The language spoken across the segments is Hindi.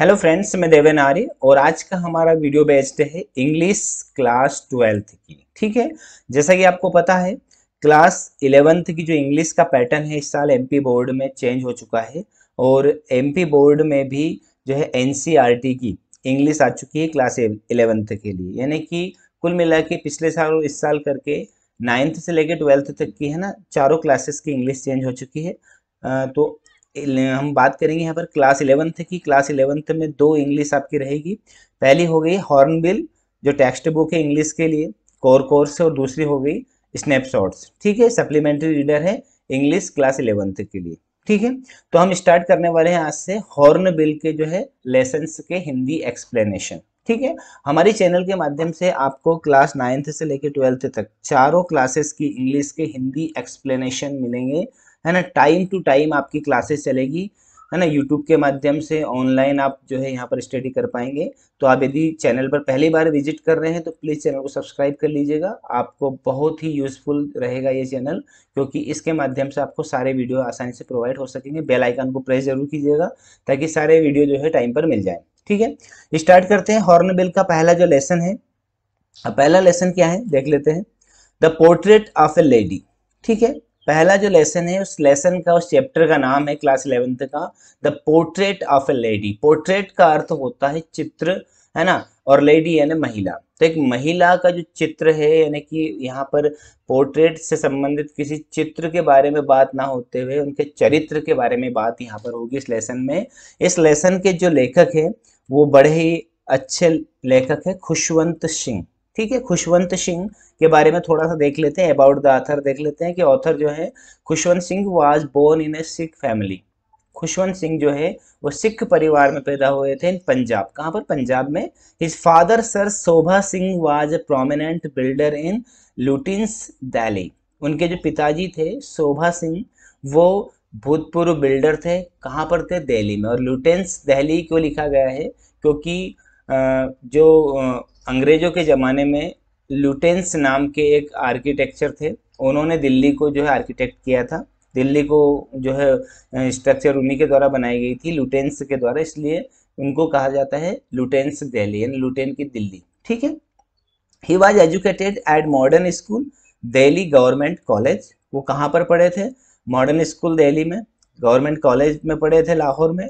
हेलो फ्रेंड्स मैं देवेन आर्य और आज का हमारा वीडियो बेस्ड है इंग्लिश क्लास ट्वेल्थ की ठीक है जैसा कि आपको पता है क्लास इलेवेंथ की जो इंग्लिश का पैटर्न है इस साल एमपी बोर्ड में चेंज हो चुका है और एमपी बोर्ड में भी जो है एनसीईआरटी e की इंग्लिश आ चुकी है क्लास इलेवेंथ के लिए यानी कि कुल मिला के पिछले साल और इस साल करके नाइन्थ से लेकर ट्वेल्थ तक की है ना चारों क्लासेस की इंग्लिश चेंज हो चुकी है तो हम बात करेंगे यहाँ पर क्लास इलेवंथ की क्लास इलेवंथ में दो इंग्लिश आपकी रहेगी पहली हो गई हॉर्नबिल जो टेक्स्ट बुक है इंग्लिश के लिए कोर कोर्स और दूसरी हो गई स्नैपशॉट्स ठीक है सप्लीमेंट्री रीडर है इंग्लिश क्लास इलेवंथ के लिए ठीक है तो हम स्टार्ट करने वाले हैं आज से हॉर्नबिल के जो है लेसन के हिंदी एक्सप्लेनेशन ठीक है हमारे चैनल के माध्यम से आपको क्लास नाइन्थ से लेकर ट्वेल्थ तक चारों क्लासेस की इंग्लिश के हिंदी एक्सप्लेनेशन मिलेंगे है ना टाइम टू टाइम आपकी क्लासेस चलेगी है ना यूट्यूब के माध्यम से ऑनलाइन आप जो है यहाँ पर स्टडी कर पाएंगे तो आप यदि चैनल पर पहली बार विजिट कर रहे हैं तो प्लीज़ चैनल को सब्सक्राइब कर लीजिएगा आपको बहुत ही यूज़फुल रहेगा ये चैनल क्योंकि इसके माध्यम से आपको सारे वीडियो आसानी से प्रोवाइड हो सकेंगे बेल आइकन को प्रेस जरूर कीजिएगा ताकि सारे वीडियो जो है टाइम पर मिल जाए ठीक है स्टार्ट करते हैं हॉर्नबिल का पहला जो लेसन है पहला लेसन क्या है देख लेते हैं the portrait of a lady ठीक है पहला जो लेसन है उस लेसन का उस चैप्टर का नाम है क्लास इलेवेंथ का the portrait of a lady portrait का अर्थ होता है चित्र है ना और लेडी यानी महिला तो एक महिला का जो चित्र है यानी कि यहाँ पर पोर्ट्रेट से संबंधित किसी चित्र के बारे में बात ना होते हुए उनके चरित्र के बारे में बात यहाँ पर होगी इस लेसन में इस लेसन के जो लेखक है वो बड़े ही अच्छे लेखक है खुशवंत सिंह ठीक है खुशवंत सिंह के बारे में थोड़ा सा देख लेते हैं अबाउट द ऑथर देख लेते हैं कि ऑथर जो है Khushwant Singh was born in a Sikh family Khushwant Singh जो है वो सिख परिवार में पैदा हुए थे इन पंजाब कहाँ पर पंजाब में his father sir Sobha Singh was a prominent builder in Lutyens Delhi उनके जो पिताजी थे शोभा सिंह वो भूतपूर्व बिल्डर थे कहाँ पर थे दिल्ली में और लुटेंस दिल्ली क्यों लिखा गया है क्योंकि जो अंग्रेज़ों के ज़माने में लुटेंस नाम के एक आर्किटेक्चर थे उन्होंने दिल्ली को जो है आर्किटेक्ट किया था दिल्ली को जो है स्ट्रक्चर उन्हीं के द्वारा बनाई गई थी लुटेंस के द्वारा इसलिए उनको कहा जाता है लुटेंस दिल्ली यानी लुटेन की दिल्ली ठीक है he was educated at Modern School Delhi Government College वो कहाँ पर पढ़े थे मॉडर्न स्कूल दिल्ली में गवर्नमेंट कॉलेज में पढ़े थे लाहौर में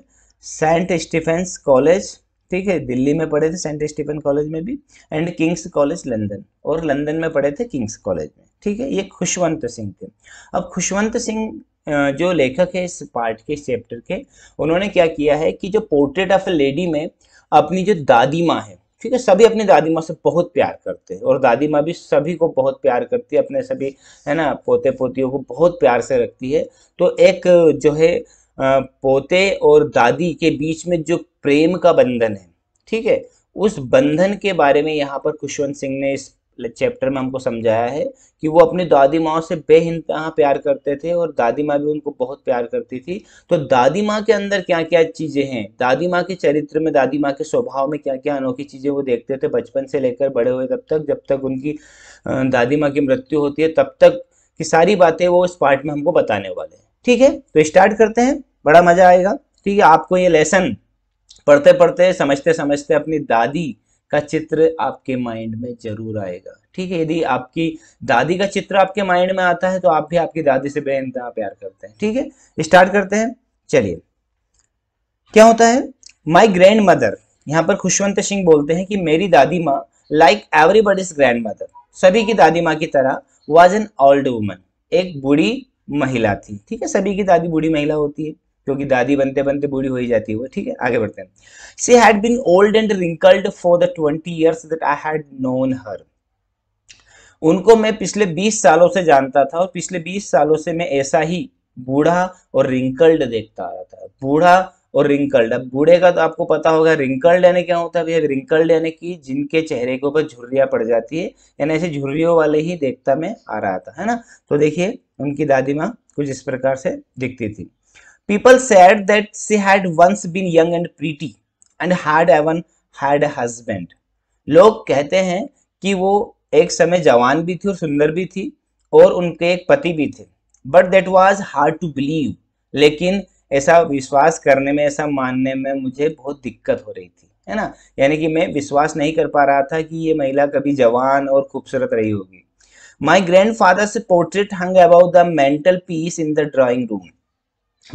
सेंट स्टीफेंस कॉलेज ठीक है दिल्ली में पढ़े थे सेंट स्टीफन कॉलेज में भी एंड किंग्स कॉलेज लंदन और लंदन में पढ़े थे किंग्स कॉलेज में ठीक है ये खुशवंत सिंह थे अब खुशवंत सिंह जो लेखक है इस पार्ट के चैप्टर के उन्होंने क्या किया है कि जो पोर्ट्रेट ऑफ ए लेडी में अपनी जो दादी माँ है ठीक है सभी अपनी दादी माँ से बहुत प्यार करते हैं और दादी माँ भी सभी को बहुत प्यार करती है अपने सभी है ना पोते पोतियों को बहुत प्यार से रखती है तो एक जो है पोते और दादी के बीच में जो प्रेम का बंधन है ठीक है उस बंधन के बारे में यहाँ पर खुशवंत सिंह ने इस चैप्टर में हमको समझाया है कि वो अपनी दादी माँ से बेहिंतहा प्यार करते थे और दादी माँ भी उनको बहुत प्यार करती थी तो दादी माँ के अंदर क्या क्या चीज़ें हैं दादी माँ के चरित्र में दादी माँ के स्वभाव में क्या क्या अनोखी चीज़ें वो देखते थे बचपन से लेकर बड़े हुए तब तक जब तक उनकी दादी माँ की मृत्यु होती है तब तक की सारी बातें वो इस पार्ट में हमको बताने वाले हैं ठीक है तो स्टार्ट करते हैं बड़ा मजा आएगा ठीक है आपको ये लेसन पढ़ते पढ़ते समझते समझते अपनी दादी का चित्र आपके माइंड में जरूर आएगा ठीक है यदि आपकी दादी का चित्र आपके माइंड में आता है तो आप भी आपकी दादी से बेइंतहा प्यार करते हैं ठीक है स्टार्ट करते हैं चलिए क्या होता है माई ग्रैंड मदर यहाँ पर खुशवंत सिंह बोलते हैं कि मेरी दादी माँ लाइक एवरीबडीज ग्रैंड मदर सभी की दादी माँ की तरह वॉज एन ओल्ड वुमन एक बूढ़ी महिला थी ठीक है सभी की दादी बूढ़ी महिला होती है क्योंकि दादी बनते बनते बूढ़ी हो ही जाती है वो ठीक है आगे बढ़ते हैं she had been old and wrinkled for the twenty years that I had known her उनको मैं पिछले बीस सालों से जानता था और पिछले बीस सालों से मैं ऐसा ही बूढ़ा और रिंकल्ड देखता आ रहा था बूढ़ा और रिंकल्ड अब बूढ़े का तो आपको पता होगा रिंकल्ड यानी क्या होता है भैया रिंकल्ड यानी कि जिनके चेहरे के ऊपर झुर्रिया पड़ जाती है यानी ऐसे झुर्रियों वाले ही देखता मैं आ रहा था है ना तो देखिए उनकी दादी माँ कुछ इस प्रकार से दिखती थी people said that she had once been young and pretty and had even had husband लोग कहते हैं कि वो एक समय जवान भी थी और सुंदर भी थी और उनके एक पति भी थे but that was hard to believe लेकिन ऐसा विश्वास करने में ऐसा मानने में मुझे बहुत दिक्कत हो रही थी है ना यानी कि मैं विश्वास नहीं कर पा रहा था कि ये महिला कभी जवान और खूबसूरत रही होगी माई ग्रैंड फादर से portrait hung above the mantelpiece in the drawing room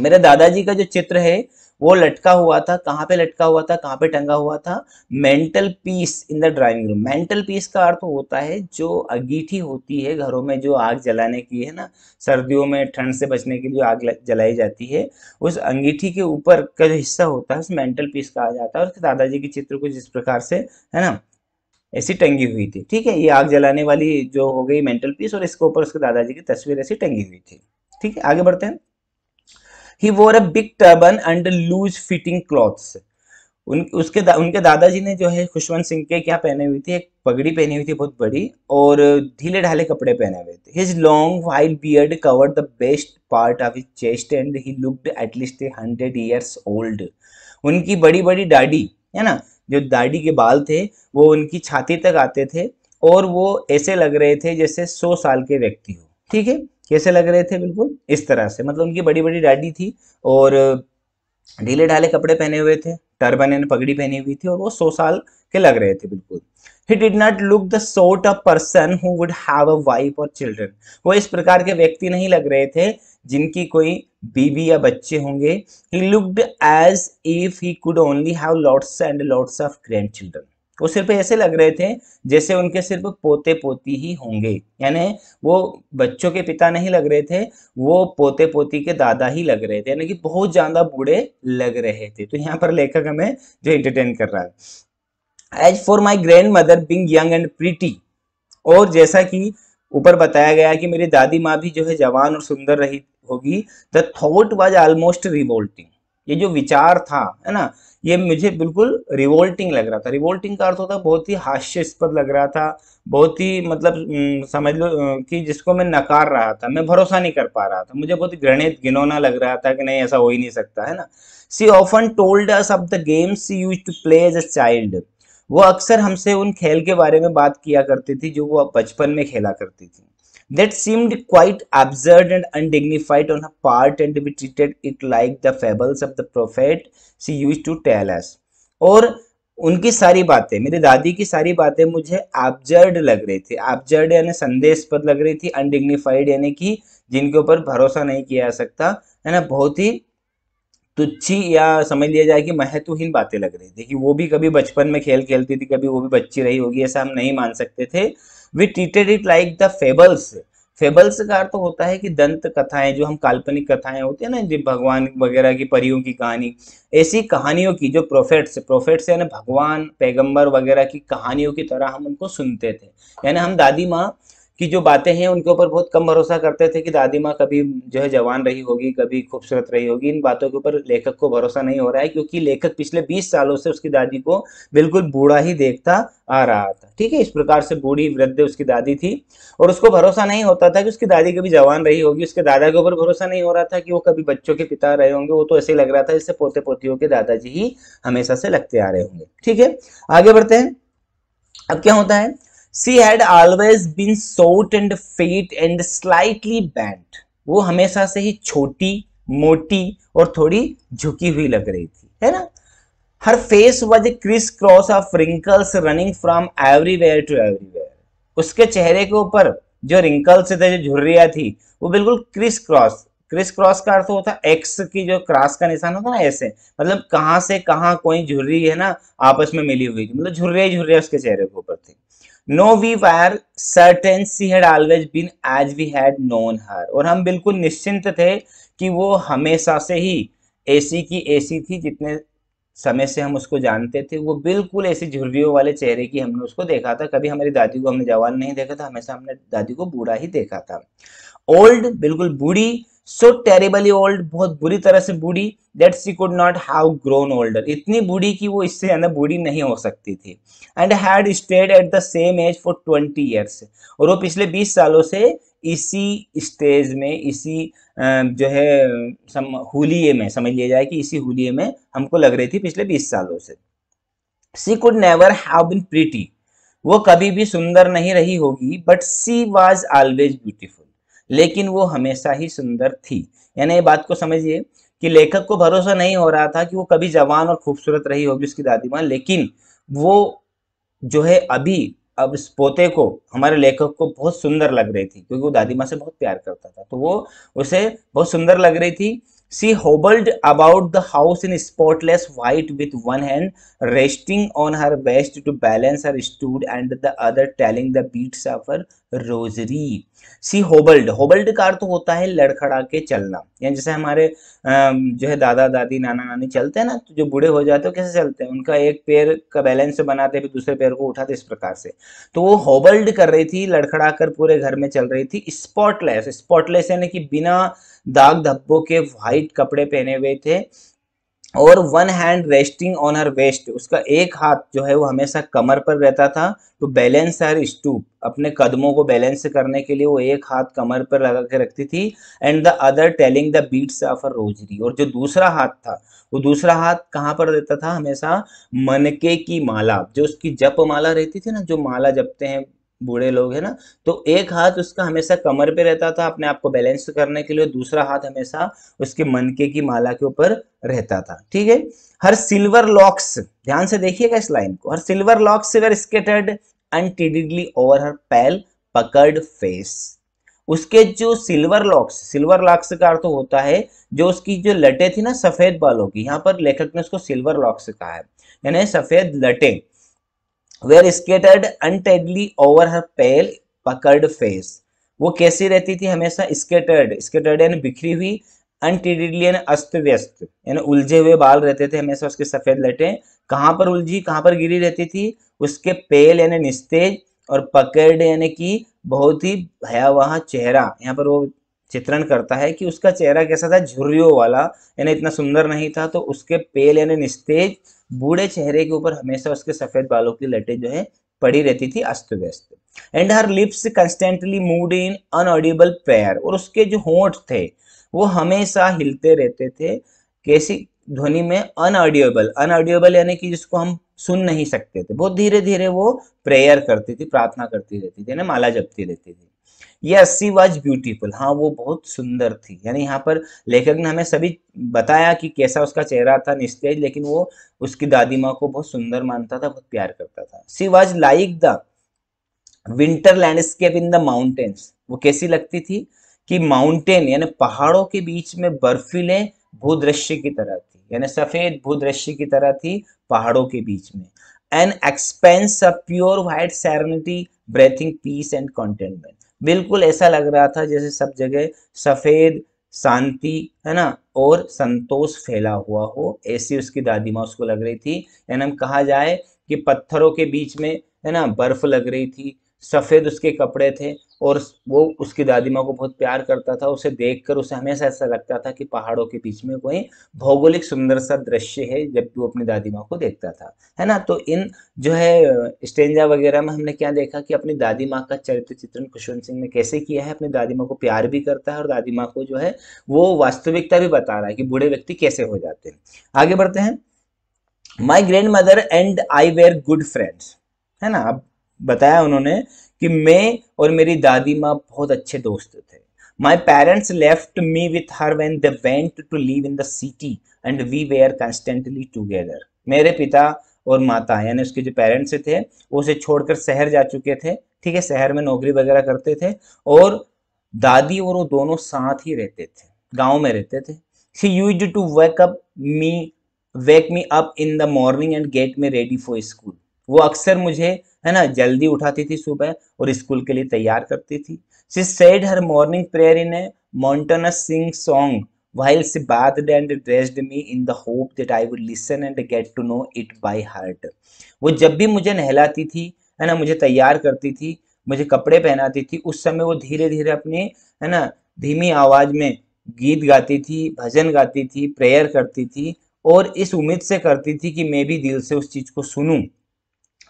मेरे दादाजी का जो चित्र है वो लटका हुआ था कहाँ पे लटका हुआ था कहाँ पे टंगा हुआ था mantelpiece in the drawing room mantelpiece का अर्थ होता है जो अगीठी होती है घरों में जो आग जलाने की है ना सर्दियों में ठंड से बचने के लिए आग जलाई जाती है उस अंगीठी के ऊपर का जो हिस्सा होता है उस मेंटल पीस कहा जाता है और दादाजी के चित्र को जिस प्रकार से है ना ऐसी टंगी हुई थी ठीक है ये आग जलाने वाली जो हो गई मेंटल पीस और इसके ऊपर उसके दादाजी की तस्वीर ऐसी टंगी हुई थी ठीक है आगे बढ़ते हैं he wore a big turban and loose fitting clothes उन उसके दा, उनके दादाजी ने जो है खुशवंत सिंह के क्या पहने हुई थी एक पगड़ी पहनी हुई थी बहुत बड़ी और ढीले ढाले कपड़े पहने हुए थे his long white beard covered the best part of his chest and he looked at least hundred years old उनकी बड़ी बड़ी दाढ़ी है ना जो दाढ़ी के बाल थे वो उनकी छाती तक आते थे और वो ऐसे लग रहे थे जैसे सौ साल के व्यक्ति हो ठीक है कैसे लग रहे थे बिल्कुल इस तरह से मतलब उनकी बड़ी बड़ी दाढ़ी थी और ढीले ढाले कपड़े पहने हुए थे टर्बन एंड पगड़ी पहनी हुई थी और वो सौ साल के लग रहे थे बिल्कुल he did not look the sort of person who would have a wife और चिल्ड्रन वो इस प्रकार के व्यक्ति नहीं लग रहे थे जिनकी कोई बीबी या बच्चे होंगे he looked as if he could only have lots and lots of grandchildren वो सिर्फ ऐसे लग रहे थे जैसे उनके सिर्फ पोते पोती ही होंगे यानी वो बच्चों के पिता नहीं लग रहे थे वो पोते पोती के दादा ही लग रहे थे यानी कि बहुत ज्यादा बूढ़े लग रहे थे तो यहाँ पर लेखक हमें जो एंटरटेन कर रहा है as for my grandmother being young and pretty और जैसा कि ऊपर बताया गया कि मेरी दादी माँ भी जो है जवान और सुंदर रही होगी the thought was almost revolting ये जो विचार था है ना ये मुझे बिल्कुल रिवोल्टिंग लग रहा था रिवोल्टिंग का अर्थ होता है बहुत ही हास्यास्पद लग रहा था बहुत ही मतलब समझ लो कि जिसको मैं नकार रहा था मैं भरोसा नहीं कर पा रहा था मुझे बहुत घृणित घिनौना लग रहा था कि नहीं ऐसा हो ही नहीं सकता है ना she often told us of the games used to play as a child वो अक्सर हमसे उन खेल के बारे में बात किया करती थी जो वो बचपन में खेला करती थी that seemed quite absurd and undignified on her part and we treated it like the fables of the prophet she used to tell us और उनकी सारी बातें मेरे दादी की सारी बातें मुझे एब्जर्ड लग रही थी एब्जर्ड यानी संदेश संदेशपद लग रही थी अनडिग्निफाइड यानी कि जिनके ऊपर भरोसा नहीं किया जा सकता है ना बहुत ही तुच्छी या समझ लिया जाए कि महत्वहीन बातें लग रही थी कि वो भी कभी बचपन में खेल खेलती थी कभी वो भी बच्ची रही होगी ऐसा हम नहीं मान सकते थे we treated it like the fables fables का अर्थ होता है कि दंत कथाएं जो हम काल्पनिक कथाएं होती है ना जो भगवान वगैरह की परियों की कहानी ऐसी कहानियों की जो प्रोफेट्स प्रोफेट्स यानी भगवान पैगंबर वगैरह की कहानियों की तरह हम उनको सुनते थे यानी हम दादी माँ की जो बातें हैं उनके ऊपर बहुत कम भरोसा करते थे कि दादी माँ कभी जो है जवान रही होगी कभी खूबसूरत रही होगी इन बातों के ऊपर लेखक को भरोसा नहीं हो रहा है क्योंकि लेखक पिछले 20 सालों से उसकी दादी को बिल्कुल बूढ़ा ही देखता आ रहा था ठीक है इस प्रकार से बूढ़ी वृद्ध उसकी दादी थी और उसको भरोसा नहीं होता था कि उसकी दादी कभी जवान रही होगी उसके दादा के ऊपर भरोसा नहीं हो रहा था कि वो कभी बच्चों के पिता रहे होंगे वो तो ऐसे लग रहा था जैसे पोते पोतियों के दादाजी ही हमेशा से लगते आ रहे होंगे ठीक है आगे बढ़ते हैं अब क्या होता है she had always been short and fat and slightly bent वो हमेशा से ही छोटी मोटी और थोड़ी झुकी हुई लग रही थी है ना her face was a criss cross of wrinkles running from everywhere to everywhere उसके चेहरे के ऊपर जो रिंकल्स थे जो झुर्रिया थी वो बिल्कुल क्रिस क्रॉस क्रिस क्रॉस का अर्थ होता है एक्स की जो क्रॉस का निशान होता है ना ऐसे मतलब कहाँ से कहाँ कोई झुर्री है ना आपस में मिली हुई थी मतलब झुर्रिया झुर्रिया उसके चेहरे के ऊपर थी no we were certain she had always been as we had known her और हम बिल्कुल निश्चिंत थे कि वो हमेशा से ही एसी की एसी थी जितने समय से हम उसको जानते थे वो बिल्कुल ऐसी झुर्रियों वाले चेहरे की हमने उसको देखा था कभी हमारी दादी को हमने जवान नहीं देखा था हमेशा हमने दादी को बूढ़ा ही देखा था ओल्ड बिल्कुल बूढ़ी सो टेरेबली ओल्ड बहुत बुरी तरह से बूढ़ी that she could not have grown older इतनी बूढ़ी कि वो इससे ज्यादा बूढ़ी नहीं हो सकती थी and had stayed at the same age for twenty years और वो पिछले बीस सालों से इसी स्टेज में इसी जो है सम हुलिये में समझ लिया जाए कि इसी हुलिये में हमको लग रही थी पिछले बीस सालों से she could never have been pretty वो कभी भी सुंदर नहीं रही होगी but she was always beautiful लेकिन वो हमेशा ही सुंदर थी यानी ये बात को समझिए कि लेखक को भरोसा नहीं हो रहा था कि वो कभी जवान और खूबसूरत रही होगी उसकी दादी माँ लेकिन वो जो है अभी अब इस पोते को हमारे लेखक को बहुत सुंदर लग रही थी क्योंकि वो दादी माँ से बहुत प्यार करता था तो वो उसे बहुत सुंदर लग रही थी She hobbled about the house in spotless white with one hand resting on her waist to balance her stood and the other telling the beads of her rosary. She hobbled. Hobbled ka arth hota hai लड़खड़ा के चलना यानी जैसे हमारे जो है दादा दादी नाना नानी चलते हैं ना तो जो बूढ़े हो जाते हैं कैसे चलते हैं उनका एक पैर का बैलेंस बनाते फिर दूसरे पैर को उठाते इस प्रकार से तो वो होबल्ड कर रही थी लड़खड़ा कर पूरे घर में चल रही थी स्पॉटलेस स्पॉटलेस यानी कि बिना दाग धब्बों के वाइट कपड़े पहने हुए थे और one hand resting on her waist उसका एक हाथ जो है वो हमेशा कमर पर रहता था टू बैलेंस हर स्टूप अपने कदमों को बैलेंस करने के लिए वो एक हाथ कमर पर लगा के रखती थी and the other telling the beads of her rosary और जो दूसरा हाथ था वो दूसरा हाथ कहाँ पर रहता था हमेशा मनके की माला जो उसकी जप माला रहती थी ना जो माला जपते हैं बूढ़े लोग है ना तो एक हाथ उसका हमेशा कमर पे रहता था अपने आप को बैलेंस करने के लिए दूसरा हाथ हमेशा उसके मनके की माला के ऊपर रहता था ठीक है हर सिल्वर लॉक्स ध्यान से देखिएगा इस लाइन को her silver locks were scattered untidily over her pale puckered face उसके जो सिल्वर लॉक्स सिल्वर लॉक्स का अर्थ होता है जो उसकी जो लटे थी ना सफेद बालों की यहाँ पर लेखक ने उसको सिल्वर लॉक्स कहा है यानी सफेद लटे were scattered untidily over her pale puckered face वो कैसी रहती थी हमेशा स्केटर्ड स्केटर्ड यानी बिखरी हुई अनटेडली यानी अस्त व्यस्त यानी उलझे हुए बाल रहते थे हमेशा उसके सफेद लटे कहाँ पर उलझी कहाँ पर गिरी रहती थी उसके पेल यानी निस्तेज और पकर्ड यानी कि बहुत ही भयावह चेहरा यहाँ पर वो चित्रण करता है कि उसका चेहरा कैसा था झुर्रियों वाला यानी इतना सुंदर नहीं था तो उसके पेल यानी निस्तेज बूढ़े चेहरे के ऊपर हमेशा उसके सफेद बालों की लटे जो है पड़ी रहती थी अस्त व्यस्त and her lips constantly moved in inaudible prayer और उसके जो होंठ थे वो हमेशा हिलते रहते थे कैसी ध्वनि में अनऑडियोबल अनऑडियोबल यानी कि जिसको हम सुन नहीं सकते थे बहुत धीरे धीरे वो प्रेयर करती थी प्रार्थना करती रहती थी ना माला जपती रहती थी यस सी वॉज ब्यूटीफुल हाँ वो बहुत सुंदर थी यानी यहाँ पर लेखक ने हमें सभी बताया कि कैसा उसका चेहरा था निस्तेज लेकिन वो उसकी दादी माँ को बहुत सुंदर मानता था बहुत प्यार करता था she was like the winter landscape in the mountains वो कैसी लगती थी कि माउंटेन यानी पहाड़ों के बीच में बर्फीले भूदृश्य की तरह थी यानी सफेद भूदृश्य की तरह थी पहाड़ों के बीच में an expanse of pure white serenity breathing peace and contentment बिल्कुल ऐसा लग रहा था जैसे सब जगह सफ़ेद शांति है ना और संतोष फैला हुआ हो ऐसी उसकी दादी माँ उसको लग रही थी एनम कहा जाए कि पत्थरों के बीच में है ना बर्फ लग रही थी सफ़ेद उसके कपड़े थे और वो उसकी दादी माँ को बहुत प्यार करता था उसे देखकर उसे हमेशा ऐसा लगता था कि पहाड़ों के बीच में कोई भौगोलिक सुंदर सा दृश्य है जब वो अपनी दादी माँ को देखता था है ना तो इन जो है स्टेंजा वगैरह में हमने क्या देखा कि अपनी दादी माँ का चरित्र चित्रण कुशवंत सिंह ने कैसे किया है अपनी दादी माँ को प्यार भी करता है और दादी माँ को जो है वो वास्तविकता भी बता रहा है कि बूढ़े व्यक्ति कैसे हो जाते हैं आगे बढ़ते हैं my grandmother and I were good friends है ना अब बताया उन्होंने कि मैं और मेरी दादी माँ बहुत अच्छे दोस्त थे my parents left me with her when they went to live in the city and we were constantly together मेरे पिता और माता यानी उसके जो पेरेंट्स थे वो उसे छोड़कर शहर जा चुके थे ठीक है शहर में नौकरी वगैरह करते थे और दादी और वो दोनों साथ ही रहते थे गांव में रहते थे she used to wake up me wake me up in the morning and get me ready for school वो अक्सर मुझे है ना जल्दी उठाती थी सुबह और स्कूल के लिए तैयार करती थी she said her morning prayer in a monotonous sing song while she bathed and dressed me in the hope that I would listen and get to know it by heart वो जब भी मुझे नहलाती थी है ना मुझे तैयार करती थी मुझे कपड़े पहनाती थी उस समय वो धीरे धीरे अपने है ना धीमी आवाज में गीत गाती थी भजन गाती थी प्रेयर करती थी और इस उम्मीद से करती थी कि मैं भी दिल से उस चीज़ को सुनूं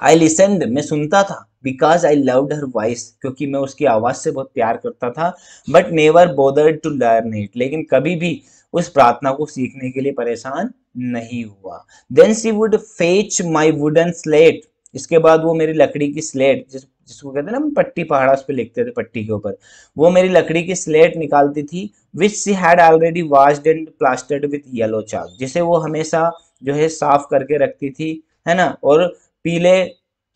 आई लिसन मैं सुनता था because I loved her voice क्योंकि मैं उसकी आवाज़ से बहुत प्यार करता था but never bothered to learn it लेकिन कभी भी उस प्रार्थना को सीखने के लिए परेशान नहीं हुआ then she would fetch my wooden slate इसके बाद वो मेरी लकड़ी की स्लेट जिस जिसको कहते हैं ना हम पट्टी पहाड़ा उस पर लिखते थे पट्टी के ऊपर वो मेरी लकड़ी की स्लेट निकालती थी which she had already washed and plastered with yellow chalk जिसे वो हमेशा जो है साफ करके रखती थी है ना और पीले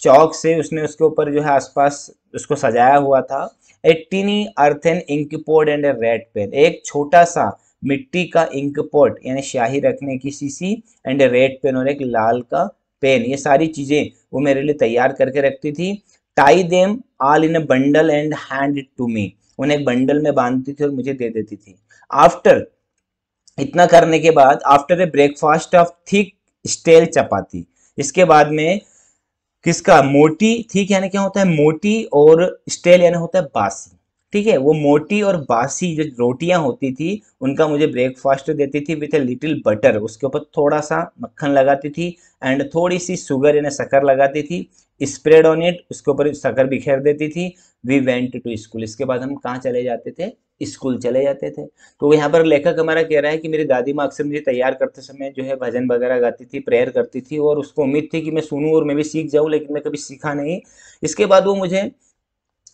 चौक से उसने उसके ऊपर जो है आसपास उसको सजाया हुआ था a tiny earthen ink pot and red pen एक छोटा सा मिट्टी का इंक पोर्ट यानी स्याही रखने की सीसी एंड रेड पेन और एक लाल का पेन ये सारी चीजें वो मेरे लिए तैयार करके रखती थी tie them all in a bundle and hand to me उन्हें एक बंडल में बांधती थी और मुझे दे देती थी आफ्टर इतना करने के बाद after a breakfast of thick stale chapati इसके बाद में किसका मोटी थीक यानी क्या होता है मोटी और स्टेल यानी होता है बासी ठीक है वो मोटी और बासी जो रोटियां होती थी उनका मुझे ब्रेकफास्ट देती थी विथ ए लिटिल बटर उसके ऊपर थोड़ा सा मक्खन लगाती थी एंड थोड़ी सी शुगर यानी शक्कर लगाती थी स्प्रेड ऑन इट उसके ऊपर शक्कर बिखेर देती थी वी वेंट टू स्कूल इसके बाद हम कहाँ चले जाते थे स्कूल चले जाते थे तो यहाँ पर लेखक हमारा कह रहा है कि मेरी दादी माँ अक्सर मुझे तैयार करते समय जो है भजन वगैरह गाती थी प्रेयर करती थी और उसको उम्मीद थी कि मैं सुनूँ और मैं भी सीख जाऊँ लेकिन मैं कभी सीखा नहीं इसके बाद वो मुझे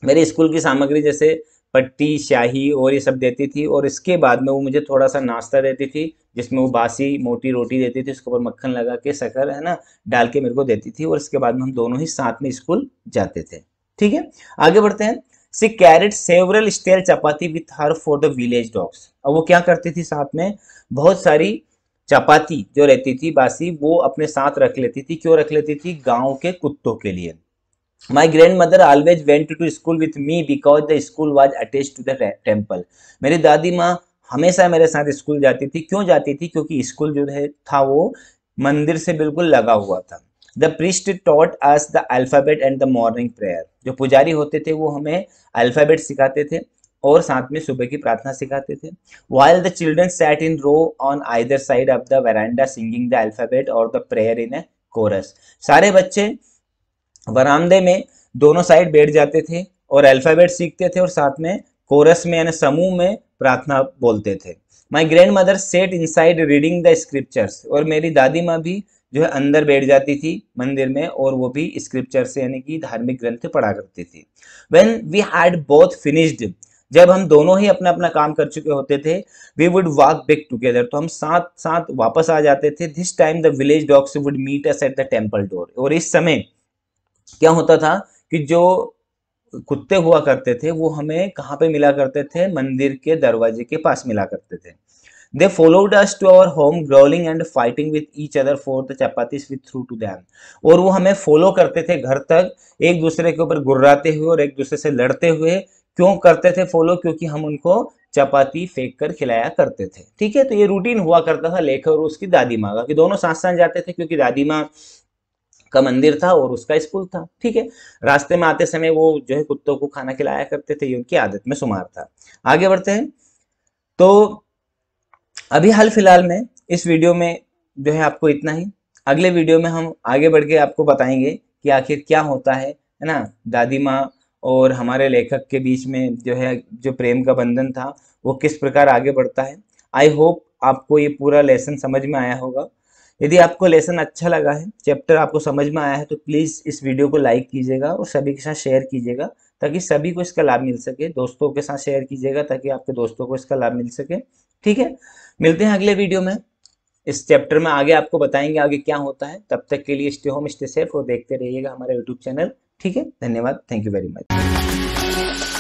मेरे स्कूल की सामग्री जैसे पट्टी शाही और ये सब देती थी और इसके बाद में वो मुझे थोड़ा सा नाश्ता देती थी जिसमें वो बासी मोटी रोटी देती थी उसके ऊपर मक्खन लगा के शकर है ना डाल के मेरे को देती थी और इसके बाद में हम दोनों ही साथ में स्कूल जाते थे ठीक है आगे बढ़ते हैं she carried several stale chapati with her for the village dogs और वो क्या करती थी साथ में बहुत सारी चपाती जो रहती थी बासी वो अपने साथ रख लेती थी क्यों रख लेती थी गाँव के कुत्तों के लिए My grandmother always went to school with me because the school was attached to the temple. मेरी दादी माँ हमेशा मेरे साथ स्कूल जाती थी क्यों जाती थी क्योंकि स्कूल जो है था वो मंदिर से बिल्कुल लगा हुआ था the priest taught us the alphabet and the morning prayer जो पुजारी होते थे वो हमें अल्फ़ाबेट सिखाते थे और साथ में सुबह की प्रार्थना सिखाते थे while the children sat in row on either side of the verandah singing the alphabet और the prayer in a chorus सारे बच्चे बरामदे में दोनों साइड बैठ जाते थे और अल्फ़ाबेट सीखते थे और साथ में कोरस में यानी समूह में प्रार्थना बोलते थे my grandmother sat inside reading the scriptures और मेरी दादी माँ भी जो है अंदर बैठ जाती थी मंदिर में और वो भी स्क्रिप्चर से यानी कि धार्मिक ग्रंथ पढ़ा करती थी when we had both finished जब हम दोनों ही अपना अपना काम कर चुके होते थे we would walk back together तो हम साथ साथ वापस आ जाते थे this time the village dogs would meet us at the temple door और इस समय क्या होता था कि जो कुत्ते हुआ करते थे वो हमें कहाँ पे मिला करते थे मंदिर के दरवाजे के पास मिला करते थे they followed us to our home growling and fighting with each other for the chapatis with threw to them और वो हमें फॉलो करते थे घर तक एक दूसरे के ऊपर गुर्राते हुए और एक दूसरे से लड़ते हुए क्यों करते थे फॉलो क्योंकि हम उनको चपाती फेंक कर खिलाया करते थे ठीक है तो ये रूटीन हुआ करता था लेखक और उसकी दादी माँ का कि दोनों साथ साथ जाते थे क्योंकि दादी माँ का मंदिर था और उसका स्कूल था ठीक है रास्ते में आते समय वो जो है कुत्तों को खाना खिलाया करते थे ये उनकी आदत में शुमार था आगे बढ़ते हैं तो अभी हाल फिलहाल में इस वीडियो में जो है आपको इतना ही अगले वीडियो में हम आगे बढ़ के आपको बताएंगे कि आखिर क्या होता है है ना दादी माँ और हमारे लेखक के बीच में जो है जो प्रेम का बंधन था वो किस प्रकार आगे बढ़ता है आई होप आपको ये पूरा लेसन समझ में आया होगा यदि आपको लेसन अच्छा लगा है चैप्टर आपको समझ में आया है तो प्लीज़ इस वीडियो को लाइक कीजिएगा और सभी के साथ शेयर कीजिएगा ताकि सभी को इसका लाभ मिल सके दोस्तों के साथ शेयर कीजिएगा ताकि आपके दोस्तों को इसका लाभ मिल सके ठीक है मिलते हैं अगले वीडियो में इस चैप्टर में आगे आपको बताएंगे आगे क्या होता है तब तक के लिए स्टे होम स्टे सेफ और देखते रहिएगा हमारा यूट्यूब चैनल ठीक है धन्यवाद थैंक यू वेरी मच